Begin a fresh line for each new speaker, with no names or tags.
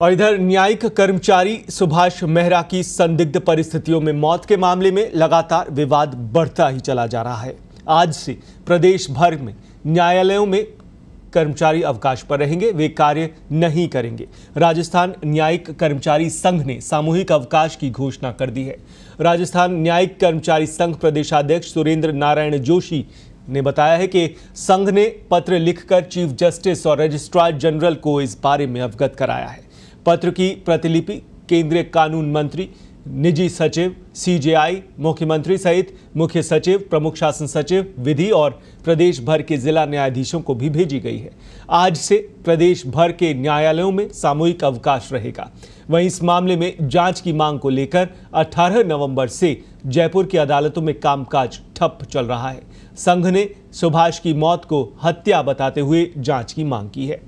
और इधर न्यायिक कर्मचारी सुभाष मेहरा की संदिग्ध परिस्थितियों में मौत के मामले में लगातार विवाद बढ़ता ही चला जा रहा है आज से प्रदेश भर में न्यायालयों में कर्मचारी अवकाश पर रहेंगे वे कार्य नहीं करेंगे राजस्थान न्यायिक कर्मचारी संघ ने सामूहिक अवकाश की घोषणा कर दी है राजस्थान न्यायिक कर्मचारी संघ प्रदेशाध्यक्ष सुरेंद्र नारायण जोशी ने बताया है कि संघ ने पत्र लिखकर चीफ जस्टिस और रजिस्ट्रार जनरल को इस बारे में अवगत कराया है पत्र की प्रतिलिपि केंद्रीय कानून मंत्री निजी सचिव सीजेआई मुख्यमंत्री सहित मुख्य सचिव प्रमुख शासन सचिव विधि और प्रदेश भर के जिला न्यायाधीशों को भी भेजी गई है आज से प्रदेश भर के न्यायालयों में सामूहिक अवकाश रहेगा वहीं इस मामले में जांच की मांग को लेकर 18 नवंबर से जयपुर की अदालतों में कामकाज ठप चल रहा है संघ ने सुभाष की मौत को हत्या बताते हुए जांच की मांग की है